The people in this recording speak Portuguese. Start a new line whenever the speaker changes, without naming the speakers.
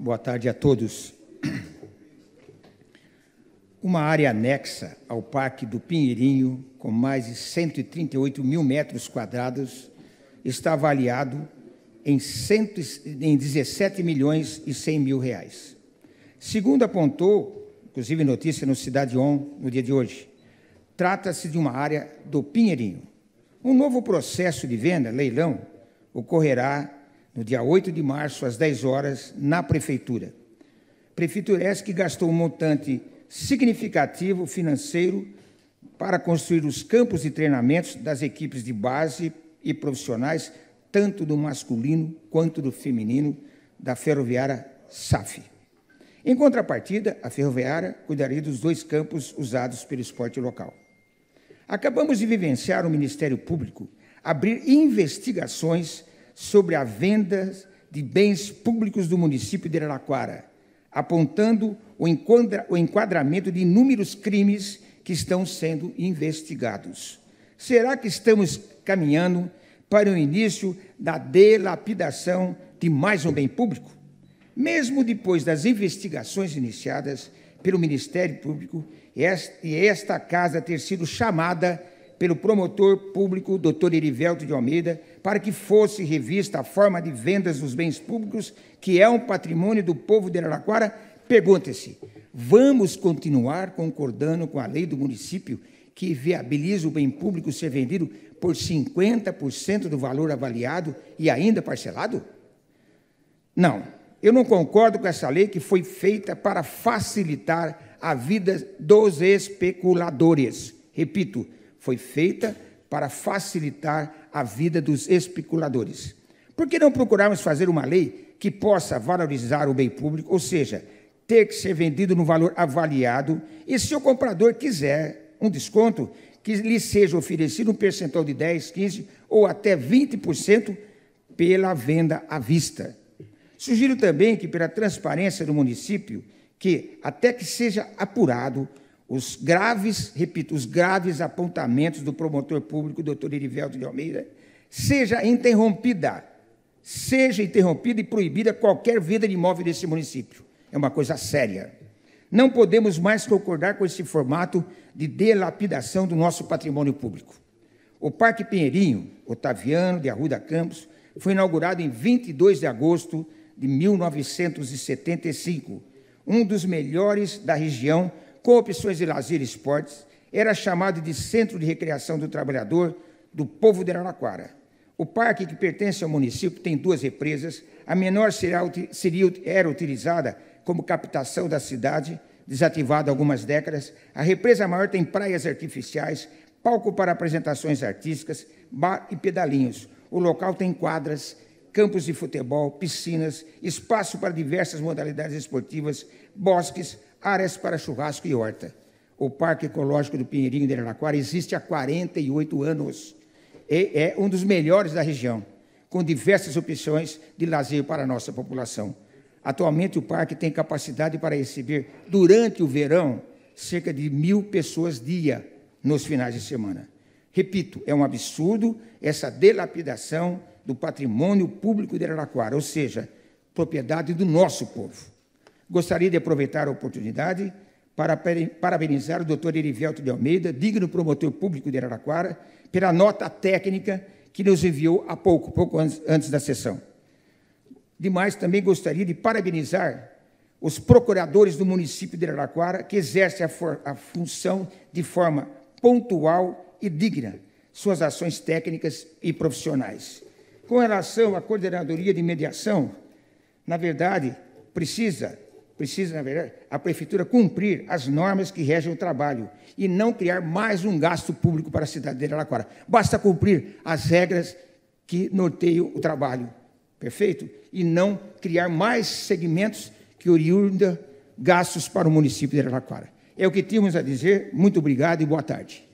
Boa tarde a todos. Uma área anexa ao Parque do Pinheirinho, com mais de 138 mil metros quadrados, está avaliado em, cento, em 17 milhões e 100 mil reais. Segundo apontou, inclusive notícia no Cidade On no dia de hoje, trata-se de uma área do Pinheirinho. Um novo processo de venda, leilão, ocorrerá no dia 8 de março, às 10 horas, na Prefeitura. Prefeitura essa que gastou um montante significativo financeiro para construir os campos de treinamentos das equipes de base e profissionais, tanto do masculino quanto do feminino, da ferroviária SAF. Em contrapartida, a ferroviária cuidaria dos dois campos usados pelo esporte local. Acabamos de vivenciar o Ministério Público abrir investigações sobre a venda de bens públicos do município de Araraquara, apontando o enquadramento de inúmeros crimes que estão sendo investigados. Será que estamos caminhando para o início da delapidação de mais um bem público? Mesmo depois das investigações iniciadas pelo Ministério Público e esta casa ter sido chamada pelo promotor público Dr. Erivelto de Almeida para que fosse revista a forma de vendas dos bens públicos, que é um patrimônio do povo de Araraquara, pergunta-se: vamos continuar concordando com a lei do município que viabiliza o bem público ser vendido por 50% do valor avaliado e ainda parcelado? Não, eu não concordo com essa lei que foi feita para facilitar a vida dos especuladores. Repito, foi feita para facilitar a vida dos especuladores. Por que não procurarmos fazer uma lei que possa valorizar o bem público, ou seja, ter que ser vendido no valor avaliado, e se o comprador quiser um desconto, que lhe seja oferecido um percentual de 10, 15 ou até 20% pela venda à vista. Sugiro também que, pela transparência do município, que até que seja apurado os graves, repito, os graves apontamentos do promotor público, doutor Erivelto de Almeida, seja interrompida, seja interrompida e proibida qualquer venda de imóvel desse município. É uma coisa séria. Não podemos mais concordar com esse formato de delapidação do nosso patrimônio público. O Parque Pinheirinho, Otaviano de Arruda Campos, foi inaugurado em 22 de agosto de 1975, um dos melhores da região opções de lazer e esportes, era chamado de Centro de Recreação do Trabalhador do Povo de Araraquara. O parque, que pertence ao município, tem duas represas. A menor seria, era utilizada como captação da cidade, desativada há algumas décadas. A represa maior tem praias artificiais, palco para apresentações artísticas, bar e pedalinhos. O local tem quadras, campos de futebol, piscinas, espaço para diversas modalidades esportivas, bosques, áreas para churrasco e horta. O Parque Ecológico do Pinheirinho de Araraquara existe há 48 anos e é um dos melhores da região, com diversas opções de lazer para a nossa população. Atualmente, o parque tem capacidade para receber, durante o verão, cerca de mil pessoas dia nos finais de semana. Repito, é um absurdo essa dilapidação do patrimônio público de Araraquara, ou seja, propriedade do nosso povo. Gostaria de aproveitar a oportunidade para parabenizar o Dr. Erivelto de Almeida, digno promotor público de Araraquara, pela nota técnica que nos enviou há pouco, pouco antes da sessão. Demais, também gostaria de parabenizar os procuradores do município de Araraquara, que exercem a, for, a, função de forma pontual e digna, suas ações técnicas e profissionais. Com relação à coordenadoria de mediação, na verdade, precisa precisa, na verdade, a prefeitura cumprir as normas que regem o trabalho e não criar mais um gasto público para a cidade de Araraquara. Basta cumprir as regras que norteiam o trabalho, perfeito? E não criar mais segmentos que oriunda gastos para o município de Araraquara. É o que tínhamos a dizer. Muito obrigado e boa tarde.